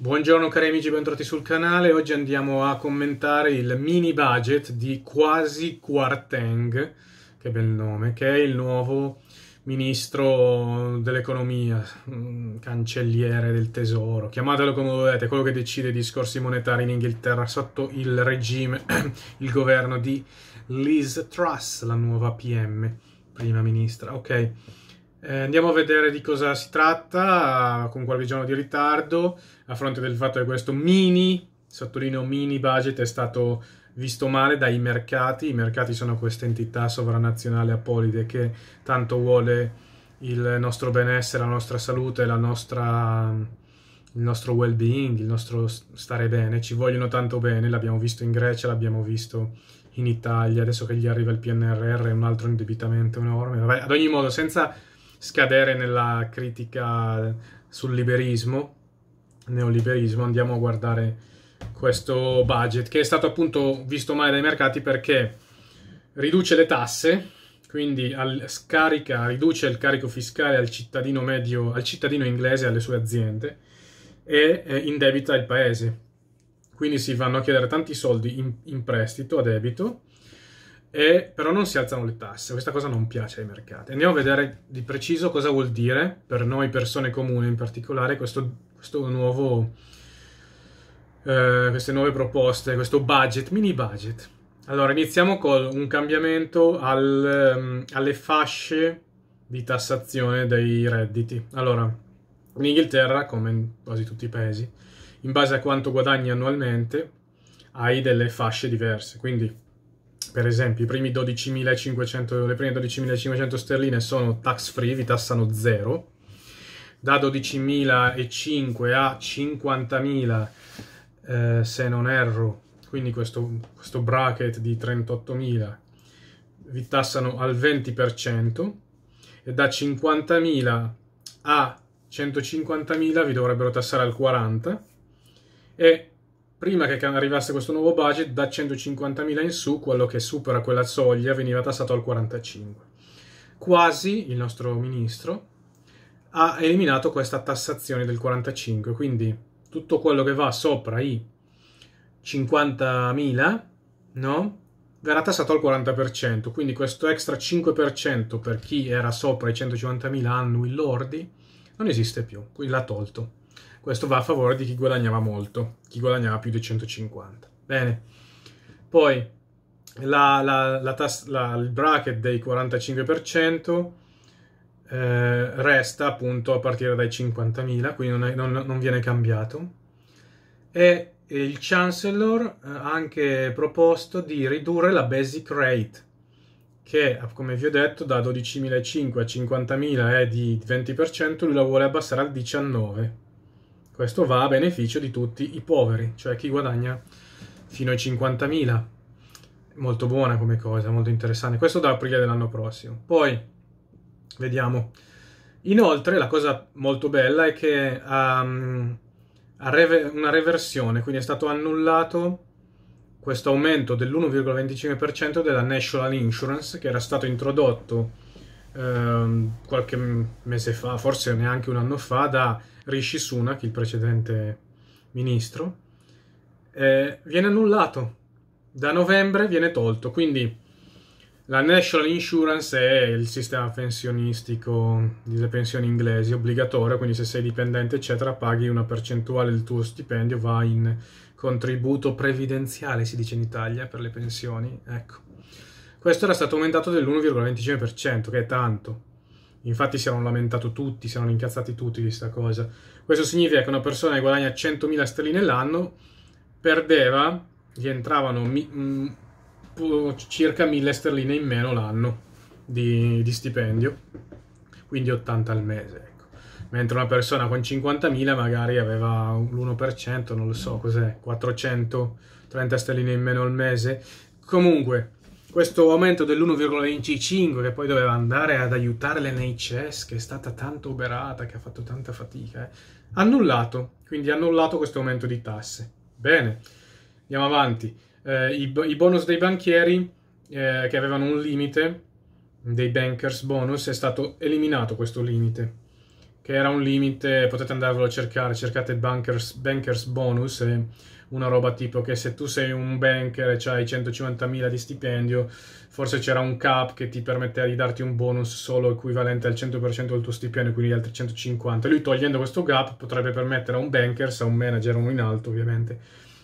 Buongiorno cari amici, bentornati sul canale. Oggi andiamo a commentare il mini budget di Quasi Quarteng, che bel nome, che è il nuovo ministro dell'economia, mm, cancelliere del tesoro, chiamatelo come volete, quello che decide i discorsi monetari in Inghilterra sotto il regime, il governo di Liz Truss, la nuova PM, prima ministra, ok? Eh, andiamo a vedere di cosa si tratta, con qualche giorno di ritardo, a fronte del fatto che questo mini, sottolineo mini budget, è stato visto male dai mercati. I mercati sono questa entità sovranazionale apolide che tanto vuole il nostro benessere, la nostra salute, la nostra, il nostro well-being, il nostro stare bene. Ci vogliono tanto bene, l'abbiamo visto in Grecia, l'abbiamo visto in Italia, adesso che gli arriva il PNRR, è un altro indebitamento enorme. Vabbè, ad ogni modo, senza scadere nella critica sul liberismo, neoliberismo, andiamo a guardare questo budget che è stato appunto visto male dai mercati perché riduce le tasse, quindi al, scarica, riduce il carico fiscale al cittadino medio, al cittadino inglese e alle sue aziende e eh, indebita il paese. Quindi si vanno a chiedere tanti soldi in, in prestito a debito e, però non si alzano le tasse. Questa cosa non piace ai mercati. Andiamo a vedere di preciso cosa vuol dire per noi persone comuni in particolare questo, questo nuovo, eh, queste nuove proposte, questo budget, mini budget. Allora, iniziamo con un cambiamento al, um, alle fasce di tassazione dei redditi. Allora, in Inghilterra, come in quasi tutti i paesi, in base a quanto guadagni annualmente, hai delle fasce diverse. Quindi per esempio, le prime 12.500 sterline sono tax free, vi tassano zero. Da 12.005 a 50.000, eh, se non erro, quindi questo, questo bracket di 38.000, vi tassano al 20%. E da 50.000 a 150.000 vi dovrebbero tassare al 40%. E prima che arrivasse questo nuovo budget, da 150.000 in su, quello che supera quella soglia veniva tassato al 45%. Quasi il nostro ministro ha eliminato questa tassazione del 45%, quindi tutto quello che va sopra i 50.000 no? verrà tassato al 40%, quindi questo extra 5% per chi era sopra i 150.000 annui lordi non esiste più, quindi l'ha tolto. Questo va a favore di chi guadagnava molto, chi guadagnava più di 150. Bene. Poi la, la, la tas- il bracket dei 45% eh, resta appunto a partire dai 50.000, quindi non, è, non, non viene cambiato. E il Chancellor eh, ha anche proposto di ridurre la basic rate, che come vi ho detto da 12.500 a 50.000 è di 20%, lui la vuole abbassare al 19%. Questo va a beneficio di tutti i poveri, cioè chi guadagna fino ai 50.000. Molto buona come cosa, molto interessante. Questo da aprile dell'anno prossimo. Poi, vediamo. Inoltre, la cosa molto bella è che um, ha um, una reversione, quindi è stato annullato questo aumento dell'1,25% della National Insurance che era stato introdotto Ehm, qualche mese fa, forse neanche un anno fa, da Rishi Sunak, il precedente ministro, eh, viene annullato. Da novembre viene tolto, quindi la National Insurance è il sistema pensionistico delle pensioni inglesi, obbligatorio, quindi se sei dipendente eccetera paghi una percentuale del tuo stipendio, va in contributo previdenziale, si dice in Italia, per le pensioni, ecco. Questo era stato aumentato dell'1,25%, che è tanto. Infatti si erano lamentati tutti, si erano incazzati tutti di questa cosa. Questo significa che una persona che guadagna 100.000 sterline l'anno perdeva, gli entravano mi, mh, mm, circa 1.000 sterline in meno l'anno di, di stipendio, quindi 80 al mese ecco. mentre una persona con 50.000 magari aveva l'1%, non lo so cos'è, 430 sterline in meno al mese. Comunque, questo aumento dell'1,25 che poi doveva andare ad aiutare l'NHS che è stata tanto oberata, che ha fatto tanta fatica, eh, annullato, quindi annullato questo aumento di tasse. Bene, andiamo avanti. Eh, i, i, bonus dei banchieri eh, che avevano un limite, dei bankers bonus, è stato eliminato questo limite, che era un limite, potete andarvelo a cercare, cercate bankers, bankers bonus e eh, una roba tipo che se tu sei un banker e hai 150.000 di stipendio, forse c'era un cap che ti permetteva di darti un bonus solo equivalente al 100% del tuo stipendio, quindi gli altri 150. Lui togliendo questo gap potrebbe permettere a un banker, se un manager uno in alto ovviamente,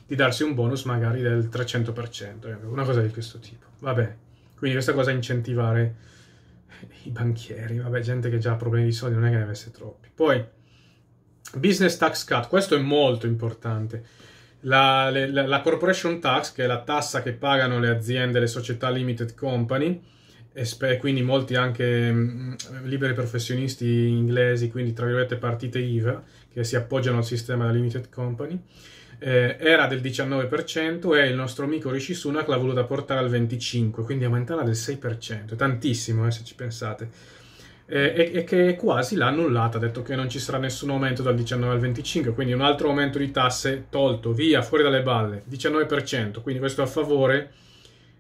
di darsi un bonus magari del 300%, eh, una cosa di questo tipo. Vabbè, quindi questa cosa incentivare i banchieri, vabbè, gente che già ha problemi di soldi, non è che ne avesse troppi. Poi, business tax cut, questo è molto importante la, la, la, corporation tax, che è la tassa che pagano le aziende, le società limited company, e spe, quindi molti anche mh, mm, liberi professionisti inglesi, quindi tra virgolette partite IVA, che si appoggiano al sistema della limited company, eh, era del 19% e il nostro amico Rishi Sunak l'ha voluta portare al 25%, quindi aumentarla del 6%, tantissimo eh, se ci pensate eh, e, e, che quasi l'ha annullata, ha detto che non ci sarà nessun aumento dal 19 al 25, quindi un altro aumento di tasse tolto, via, fuori dalle balle, 19%, quindi questo a favore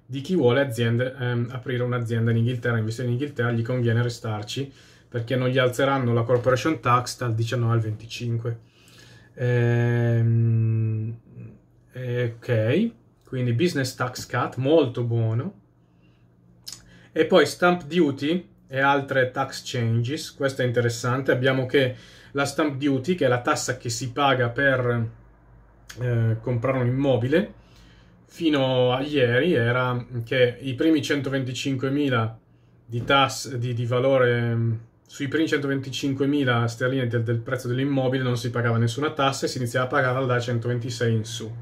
di chi vuole aziende, ehm, aprire un'azienda in Inghilterra, investire in Inghilterra, gli conviene restarci perché non gli alzeranno la corporation tax dal 19 al 25. Ehm, ok, quindi business tax cut, molto buono. E poi stamp duty, e altre tax changes, questo è interessante, abbiamo che la stamp duty, che è la tassa che si paga per eh, comprare un immobile, fino a ieri era che i primi 125.000 di, tass- di, di valore sui primi 125.000 sterline del, del, prezzo dell'immobile non si pagava nessuna tassa e si iniziava a pagarla da 126 in su.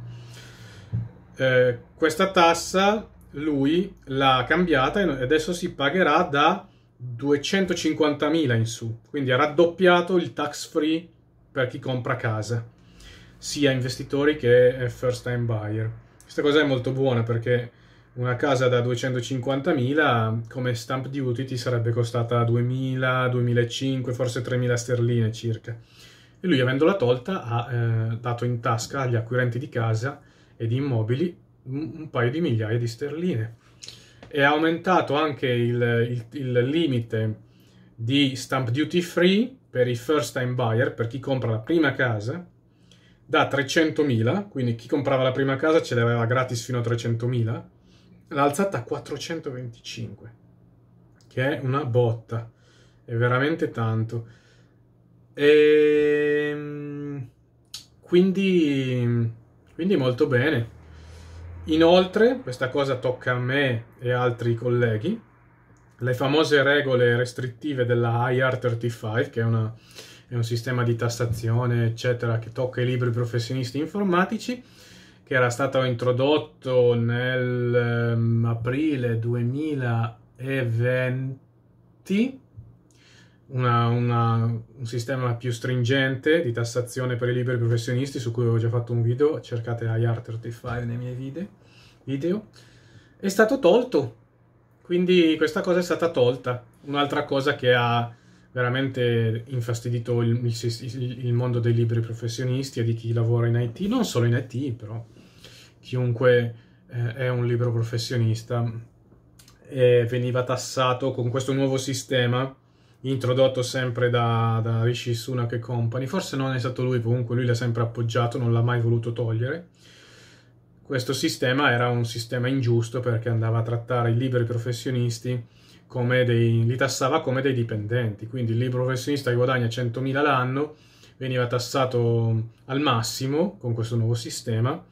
Eh, questa tassa lui l'ha cambiata e adesso si pagherà da 250.000 in su, quindi ha raddoppiato il tax free per chi compra casa, sia investitori che eh, first time buyer. Questa cosa è molto buona perché una casa da 250.000 come stamp duty ti sarebbe costata 2.000, 2.500, forse 3.000 sterline circa. E lui, avendola tolta, ha eh, dato in tasca agli acquirenti di casa e di immobili un, un paio di migliaia di sterline è aumentato anche il, il, il limite di stamp duty free per i first time buyer, per chi compra la prima casa, da 300.000, quindi chi comprava la prima casa ce l'aveva gratis fino a 300.000, l'ha alzata a 425, che è una botta, è veramente tanto. E ehm, quindi, quindi molto bene. Inoltre, questa cosa tocca a me e altri colleghi, le famose regole restrittive della IR35, che è, una, è un sistema di tassazione, eccetera, che tocca i libri professionisti informatici, che era stato introdotto nell'aprile ehm, um, 2020 una, una, un sistema più stringente di tassazione per i liberi professionisti, su cui ho già fatto un video, cercate IR35 nei miei video, video, è stato tolto. Quindi questa cosa è stata tolta. Un'altra cosa che ha veramente infastidito il, il, il mondo dei liberi professionisti e di chi lavora in IT, non solo in IT, però chiunque eh, è un libero professionista, e veniva tassato con questo nuovo sistema introdotto sempre da, da Rishi Sunak e company, forse non è stato lui, comunque lui l'ha sempre appoggiato, non l'ha mai voluto togliere. Questo sistema era un sistema ingiusto perché andava a trattare i liberi professionisti come dei, li tassava come dei dipendenti, quindi il libero professionista che guadagna 100.000 l'anno veniva tassato al massimo con questo nuovo sistema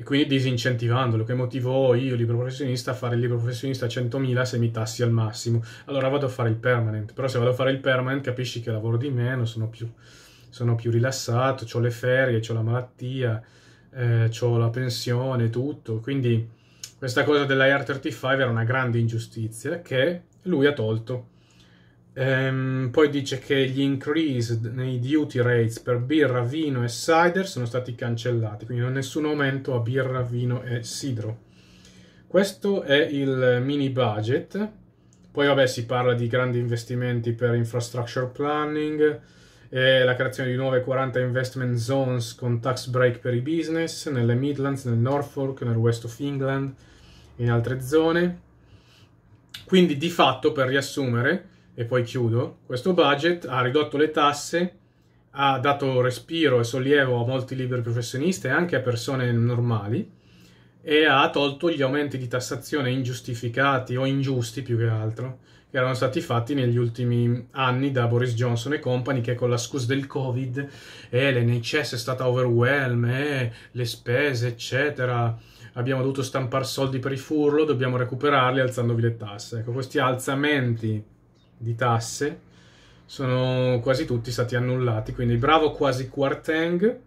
e quindi disincentivandolo, che motivo ho io, libro professionista, a fare il libro professionista a 100.000 se mi tassi al massimo. Allora vado a fare il permanent, però se vado a fare il permanent capisci che lavoro di meno, sono più, sono più rilassato, ho le ferie, ho la malattia, eh, ho la pensione, tutto. Quindi questa cosa dell'IR35 era una grande ingiustizia che lui ha tolto Ehm, poi dice che gli increase nei duty rates per birra, vino e cider sono stati cancellati, quindi non nessun aumento a birra, vino e sidro. Questo è il mini budget. Poi vabbè si parla di grandi investimenti per infrastructure planning, e la creazione di nuove 40 investment zones con tax break per i business nelle Midlands, nel Norfolk, nel West of England e in altre zone. Quindi di fatto, per riassumere, e poi chiudo, questo budget ha ridotto le tasse, ha dato respiro e sollievo a molti liberi professionisti e anche a persone normali e ha tolto gli aumenti di tassazione ingiustificati o ingiusti più che altro che erano stati fatti negli ultimi anni da Boris Johnson e compagni che con la scusa del Covid e eh, l'NHS è stata overwhelm, eh, le spese eccetera abbiamo dovuto stampare soldi per i furlo, dobbiamo recuperarli alzandovi le tasse. Ecco, questi alzamenti di tasse sono quasi tutti stati annullati, quindi bravo quasi Quarteng.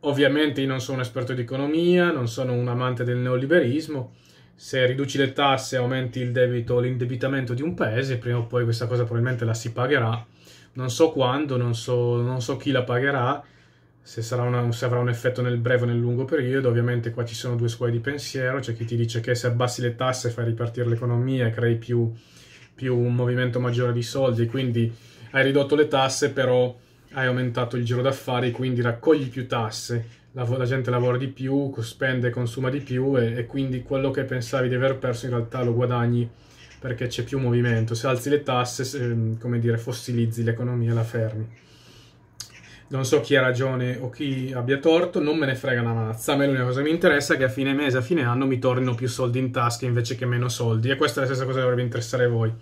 Ovviamente io non sono un esperto di economia, non sono un amante del neoliberismo. Se riduci le tasse, aumenti il debito, l'indebitamento di un paese, prima o poi questa cosa probabilmente la si pagherà. Non so quando, non so, non so chi la pagherà, se, una, se avrà un effetto nel breve o nel lungo periodo. Ovviamente qua ci sono due scuole di pensiero, c'è chi ti dice che se abbassi le tasse fai ripartire l'economia e crei più più un movimento maggiore di soldi, quindi hai ridotto le tasse, però hai aumentato il giro d'affari, quindi raccogli più tasse, la, la gente lavora di più, spende e consuma di più e, e, quindi quello che pensavi di aver perso in realtà lo guadagni perché c'è più movimento. Se alzi le tasse, se, ehm, come dire, fossilizzi l'economia e la fermi non so chi ha ragione o chi abbia torto, non me ne frega una mazza. A me l'unica cosa che mi interessa è che a fine mese, a fine anno mi tornino più soldi in tasca invece che meno soldi. E questa è la stessa cosa che dovrebbe interessare a voi.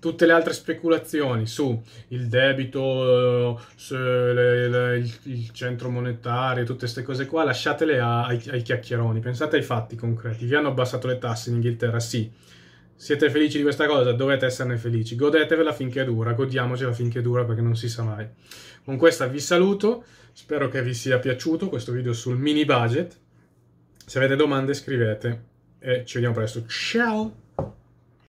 Tutte le altre speculazioni su il debito, le, le, il, il, centro monetario, tutte queste cose qua, lasciatele ai, ai chiacchieroni. Pensate ai fatti concreti. Vi hanno abbassato le tasse in Inghilterra? Sì siete felici di questa cosa, dovete esserne felici, godetevela finché dura, godiamocela finché dura perché non si sa mai. Con questa vi saluto, spero che vi sia piaciuto questo video sul mini budget. Se avete domande scrivete e ci vediamo presto. Ciao!